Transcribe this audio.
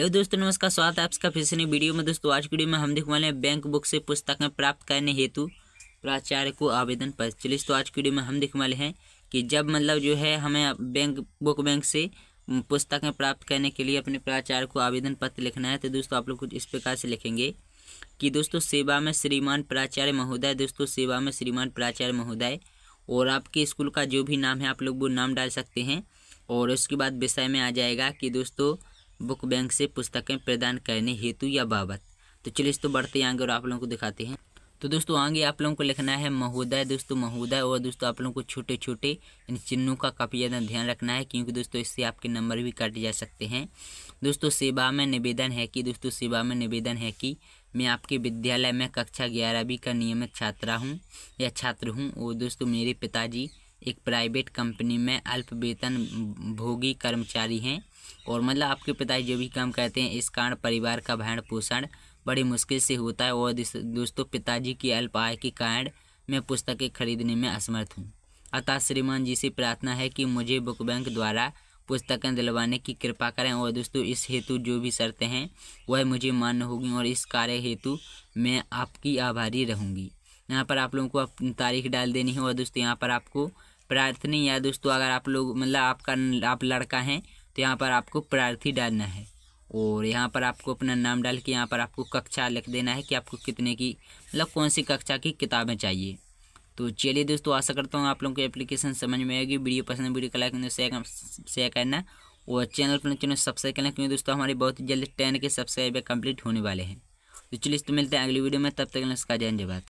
hello दोस्तों नमस्कार स्वागत है आपका फिर से नई वीडियो में दोस्तों आज की वीडियो में हम देखने वाले हैं बैंक बुक से पुस्तकें प्राप्त करने हेतु प्राचार्य को आवेदन पत्र चलिए तो आज की वीडियो में हम देखने वाले हैं कि जब मतलब जो है हमें बैंक बुक बैंक से पुस्तकें प्राप्त करने के लिए अपने प्राचार्य को आवेदन पत्र लिखना है तो दोस्तों आप लोग कुछ इस प्रकार से लिखेंगे कि दोस्तों सेवा में श्रीमान प्राचार्य महोदय दोस्तों सेवा में श्रीमान प्राचार्य महोदय और आपके स्कूल का जो भी नाम है आप लोग वो नाम डाल सकते हैं और उसके बाद विषय में आ जाएगा कि दोस्तों बुक बैंक से पुस्तकें प्रदान करने हेतु या बाबत तो चलिए तो बढ़ते आगे और आप लोगों को दिखाते हैं तो दोस्तों आगे आप लोगों को लिखना है महोदय दोस्तों महोदय और दोस्तों आप लोगों को छोटे छोटे इन चिन्हों का काफ़ी ज़्यादा ध्यान रखना है क्योंकि दोस्तों इससे आपके नंबर भी काट जा सकते हैं दोस्तों सेवा में निवेदन है कि दोस्तों सेवा में निवेदन है कि मैं आपके विद्यालय में कक्षा ग्यारहवीं का नियमित छात्रा हूँ या छात्र हूँ और दोस्तों मेरे पिताजी एक प्राइवेट कंपनी में अल्प वेतन भोगी कर्मचारी हैं और मतलब आपके पिताजी जो भी काम करते हैं इस कारण परिवार का भरण पोषण बड़ी मुश्किल से होता है और दोस्तों पिताजी की अल्प आय के कारण मैं पुस्तकें खरीदने में असमर्थ हूँ अतः श्रीमान जी से प्रार्थना है कि मुझे बुक बैंक द्वारा पुस्तकें दिलवाने की कृपा करें और दोस्तों इस हेतु जो भी शर्तें हैं वह मुझे मान्य होगी और इस कार्य हेतु मैं आपकी आभारी रहूँगी यहाँ पर आप लोगों को तारीख डाल देनी है और दोस्तों यहाँ पर आपको प्रार्थनी या दोस्तों अगर आप लोग मतलब आपका आप लड़का हैं तो यहाँ पर आपको प्रार्थी डालना है और यहाँ पर आपको अपना नाम डाल के यहाँ पर आपको कक्षा लिख देना है कि आपको कितने की मतलब कौन सी कक्षा की किताबें चाहिए तो चलिए दोस्तों आशा करता हूँ आप लोगों को एप्लीकेशन समझ में आएगी वीडियो पसंद वीडियो कला शेयर शेयर करना और चैनल पर चैनल सब्सक्राइब करना क्योंकि दोस्तों हमारे बहुत जल्द टेन के सब्सक्राइबर कंप्लीट होने वाले हैं तो चलिए तो मिलते हैं अगली वीडियो में तब तक नमस्कार जय धन्यवाद